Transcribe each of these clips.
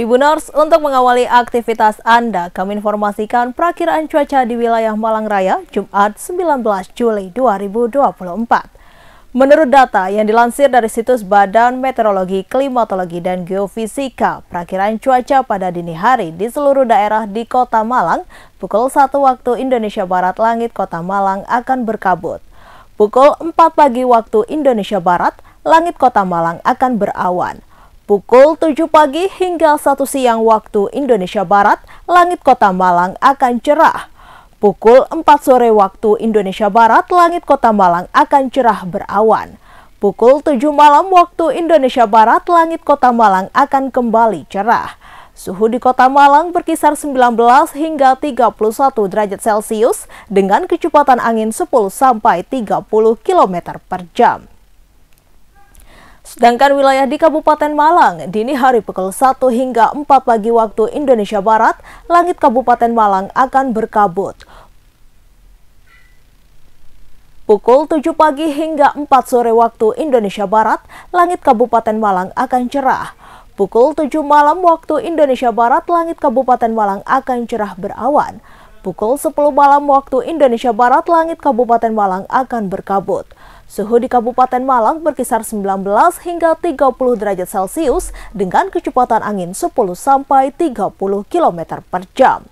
Tribuners, untuk mengawali aktivitas Anda, kami informasikan perakiran cuaca di wilayah Malang Raya Jumat 19 Juli 2024. Menurut data yang dilansir dari situs Badan Meteorologi, Klimatologi, dan Geofisika, perakiran cuaca pada dini hari di seluruh daerah di Kota Malang pukul 1 waktu Indonesia Barat langit Kota Malang akan berkabut. Pukul 4 pagi waktu Indonesia Barat, langit Kota Malang akan berawan. Pukul 7 pagi hingga 1 siang waktu Indonesia Barat, langit kota Malang akan cerah. Pukul 4 sore waktu Indonesia Barat, langit kota Malang akan cerah berawan. Pukul 7 malam waktu Indonesia Barat, langit kota Malang akan kembali cerah. Suhu di kota Malang berkisar 19 hingga 31 derajat Celcius dengan kecepatan angin 10 sampai 30 km per jam. Sedangkan wilayah di Kabupaten Malang, dini hari pukul 1 hingga 4 pagi waktu Indonesia Barat, langit Kabupaten Malang akan berkabut. Pukul 7 pagi hingga 4 sore waktu Indonesia Barat, langit Kabupaten Malang akan cerah. Pukul 7 malam waktu Indonesia Barat, langit Kabupaten Malang akan cerah berawan. Pukul 10 malam waktu Indonesia Barat, langit Kabupaten Malang akan berkabut. Suhu di Kabupaten Malang berkisar 19 hingga 30 derajat Celcius dengan kecepatan angin 10 sampai 30 km per jam.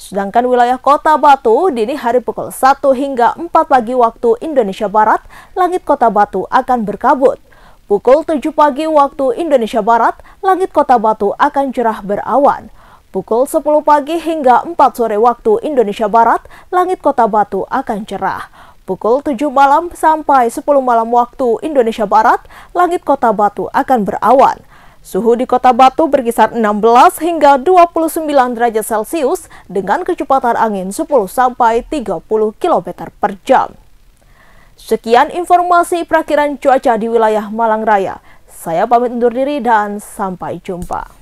Sedangkan wilayah kota Batu, dini hari pukul 1 hingga 4 pagi waktu Indonesia Barat, langit kota Batu akan berkabut. Pukul 7 pagi waktu Indonesia Barat, langit kota Batu akan cerah berawan. Pukul 10 pagi hingga 4 sore waktu Indonesia Barat, langit kota Batu akan cerah. Pukul 7 malam sampai 10 malam waktu Indonesia Barat, langit kota Batu akan berawan. Suhu di kota Batu berkisar 16 hingga 29 derajat Celcius dengan kecepatan angin 10 sampai 30 km per jam. Sekian informasi perakiran cuaca di wilayah Malang Raya. Saya pamit undur diri dan sampai jumpa.